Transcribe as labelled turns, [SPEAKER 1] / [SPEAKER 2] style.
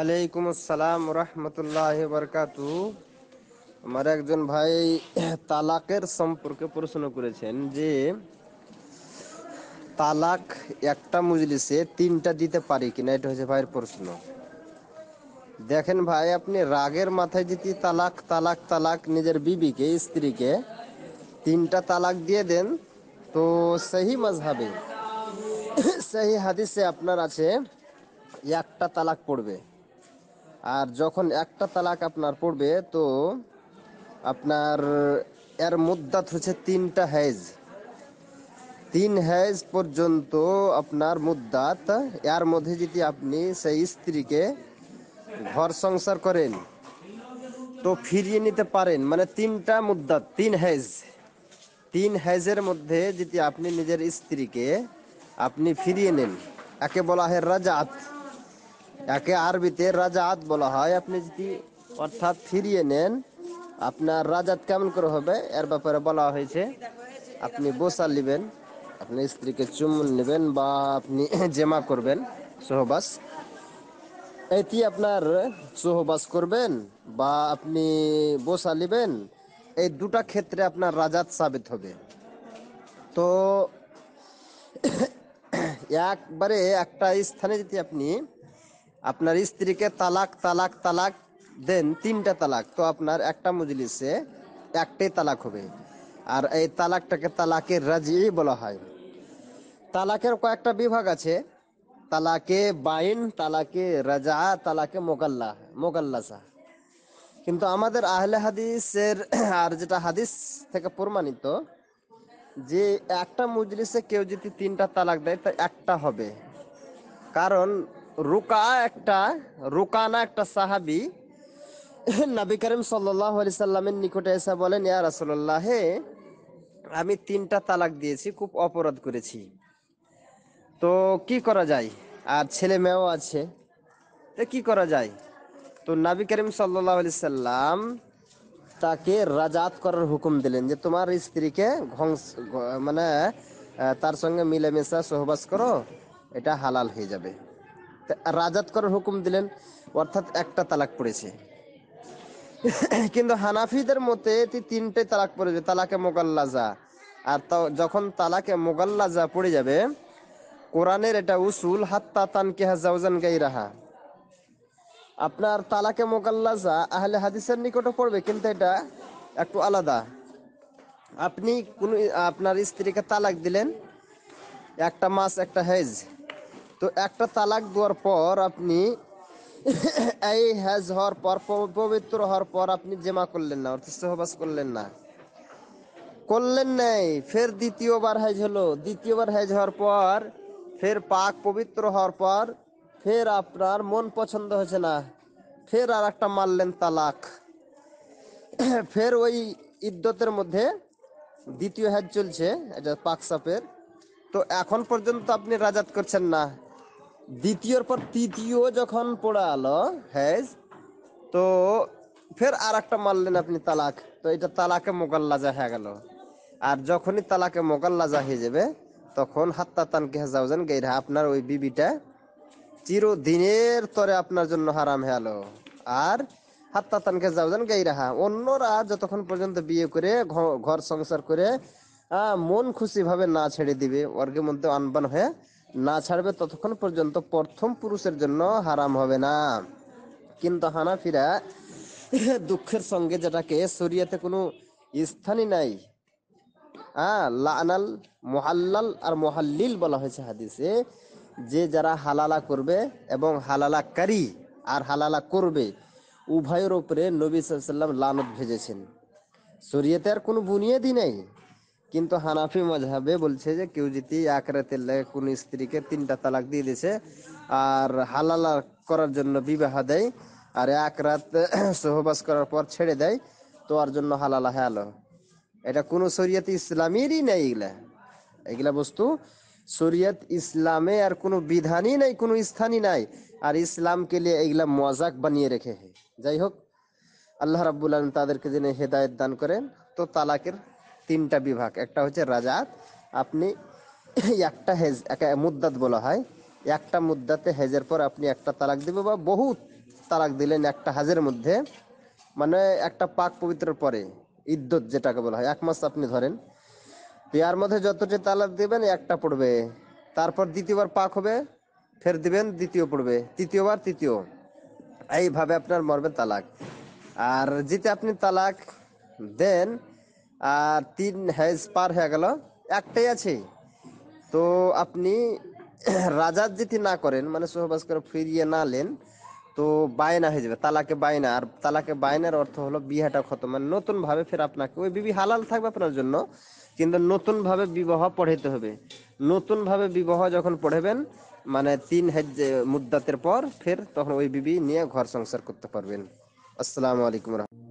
[SPEAKER 1] ওয়ালাইকুম আসসালাম রহমতুল্লাহ বরকাতু আমার একজন ভাই তালাকের সম্পর্কে প্রশ্ন করেছেন যে তালাক একটা মজলিসে তিনটা দিতে পারি কিনা এটা হচ্ছে ভাইয়ের প্রশ্ন দেখেন ভাই আপনি রাগের মাথায় যদি তালাক তালাক তালাক নিজের বিবিকে স্ত্রীকে তিনটা তালাক দিয়ে দেন তো সেই মজহাবে সেই হাদিসে আপনার আছে একটা তালাক পড়বে আর যখন একটা তালাক আপনার পড়বে তো আপনার এর মুদ্দাত হচ্ছে তিনটা হেজ তিন হেজ পর্যন্ত আপনার মুদ্দাত এর মধ্যে যদি আপনি সেই স্ত্রীকে ঘর সংসার করেন তো ফিরিয়ে নিতে পারেন মানে তিনটা মুদ্দাত তিন হেজ তিন হেজের মধ্যে যদি আপনি নিজের স্ত্রীকে আপনি ফিরিয়ে নেন একে বলা হয় রাজাত একে আরবিতে রাজাত বলা হয় আপনি যদি অর্থাৎ ফিরিয়ে নেন আপনার রাজাত কেমন করে হবে এর ব্যাপারে বলা হয়েছে আপনি বোসা নেবেন আপনার স্ত্রীকে চুমুন নেবেন বা আপনি জেমা করবেন সহবাস এটি আপনার সহবাস করবেন বা আপনি বোসা নেবেন এই দুটা ক্ষেত্রে আপনার রাজাত সাবিত হবে তো একবারে একটা স্থানে যদি আপনি আপনার স্ত্রীকে তালাক তালাক তালাক দেন তিনটা তালাক তো আপনার একটা মজলিসে একটাই তালাক হবে আর এই তালাকটাকে তালাকের রাজি বলা হয় তালাকের কয়েকটা বিভাগ আছে তালাকে বাইন তালাকে রাজা তালাকে মোকাল্লা মোকাল্লাসা কিন্তু আমাদের আহলে হাদিসের আর যেটা হাদিস থেকে প্রমাণিত যে একটা মজলিসে কেউ যদি তিনটা তালাক দেয় তা একটা হবে কারণ রুকা একটা রুকানা একটা সাহাবি নাবি করিম সাল্লাহ সাল্লামের নিকটে এসে বলেন ইয়া রাসুল্লাহ হে আমি তিনটা তালাক দিয়েছি খুব অপরাধ করেছি তো কি করা যায় আর ছেলে মেয়েও আছে তো কি করা যায় তো নাবি করিম সাল্লি সাল্লাম তাকে রাজাত করার হুকুম দিলেন যে তোমার স্ত্রীকে ঘংস মানে তার সঙ্গে মিলেমিশা সহবাস করো এটা হালাল হয়ে যাবে রাজাত করার হুকুম দিলেন অর্থাৎ একটা তালাক পড়েছে কিন্তু হানাফিদের মতে তিনটে তালাক পড়ে যাবে তালাকে যা আর যখন তালাকে যা পড়ে যাবে কোরআনের এটা উসুল হাত্তা তানকিহা জাউজান রাহা আপনার তালাকে যা আহলে হাদিসের নিকটে পড়বে কিন্তু এটা একটু আলাদা আপনি কোন আপনার স্ত্রীকে তালাক দিলেন একটা মাস একটা হেজ তো একটা তালাক দেওয়ার পর আপনি এই হ্যাজ হওয়ার পর পবিত্র হওয়ার পর আপনি জেমা করলেন না অর্থাৎ সহবাস করলেন না করলেন নাই ফের দ্বিতীয়বার হ্যাজ হলো দ্বিতীয়বার হ্যাজ হওয়ার পর ফের পাক পবিত্র হওয়ার পর ফের আপনার মন পছন্দ হয়েছে না ফের আর একটা মারলেন তালাক ফের ওই ইদ্যতের মধ্যে দ্বিতীয় হ্যাজ চলছে এটা পাক সাপের তো এখন পর্যন্ত আপনি রাজাত করছেন না দ্বিতীয়র পর তৃতীয় যখন পড়া আলো হ্যাজ তো ফের আর একটা মারলেন আপনি তালাক তো এটা তালাকে মোকাল্লাজা হয়ে গেল আর যখনই তালাকে মোকাল্লাজা হয়ে যাবে তখন হাত্তা তানকে যাওজেন গেরা আপনার ওই বিবিটা চিরদিনের তরে আপনার জন্য হারাম হেলো আর হাত্তা তানকে যাওজেন গেরাহা অন্যরা যতক্ষণ পর্যন্ত বিয়ে করে ঘর সংসার করে মন খুশি ভাবে না ছেড়ে দিবে ওর্গের মধ্যে আনবান হয়ে না ছাড়বে ততক্ষণ পর্যন্ত প্রথম পুরুষের জন্য হারাম হবে না কিন্তু হানাফিরা দুঃখের সঙ্গে যেটাকে সরিয়াতে কোনো স্থানই নাই হ্যাঁ লানাল মহাল্লাল আর মোহাল্লিল বলা হয়েছে হাদিসে যে যারা হালালা করবে এবং হালালাকারী আর হালালা করবে উভয়ের উপরে নবী সাল্লাম লানত ভেজেছেন সরিয়েতে আর কোনো বুনিয়াদি নেই কিন্তু হানাফি মজাবে বলছে যে কেউ যদি এক রাতের লাগে কোন স্ত্রীকে তিনটা তালাক দিয়ে দিয়েছে আর হালাল করার জন্য বিবাহ দেয় আর এক রাত সহবাস করার পর ছেড়ে দেয় তো আর জন্য হালাল হাল এটা কোনো শরিয়ত ইসলামেরই নেই এগুলা এগুলা বস্তু শরীয়ত ইসলামে আর কোনো বিধানই নাই কোনো স্থানই নাই আর ইসলামকে লিয়ে এগুলা মজাক বানিয়ে রেখে যাই হোক আল্লাহ রাবুল আলম তাদেরকে যেন হেদায়ত দান করেন তো তালাকের তিনটা বিভাগ একটা হচ্ছে রাজাত আপনি একটা হেজ একটা মুদ্দাত বলা হয় একটা মুদ্দাতে হেজের পর আপনি একটা তালাক দিবে বা বহু তালাক দিলেন একটা হাজের মধ্যে মানে একটা পাক পবিত্র পরে ইদ্যত যেটাকে বলা হয় এক মাস আপনি ধরেন ইয়ার মধ্যে যতটি তালাক দিবেন একটা পড়বে তারপর দ্বিতীয়বার পাক হবে ফের দিবেন দ্বিতীয় পড়বে তৃতীয়বার তৃতীয় এইভাবে আপনার মরবে তালাক আর যেতে আপনি তালাক দেন আর তিন হেজ পার হয়ে গেল একটাই আছে তো আপনি রাজার যদি না করেন মানে সহবাস করে ফিরিয়ে না নেন তো বায়না হয়ে যাবে তালাকে বায়না আর তালাকে বায়নার অর্থ হলো বিহাটা খত মানে নতুন ভাবে ফের আপনাকে ওই বিবি হালাল থাকবে আপনার জন্য কিন্তু নতুন ভাবে বিবাহ পড়াইতে হবে নতুন ভাবে বিবাহ যখন পড়াবেন মানে তিন হেজ মুদাতের পর ফের তখন ওই বিবি নিয়ে ঘর সংসার করতে পারবেন আসসালামু আলাইকুম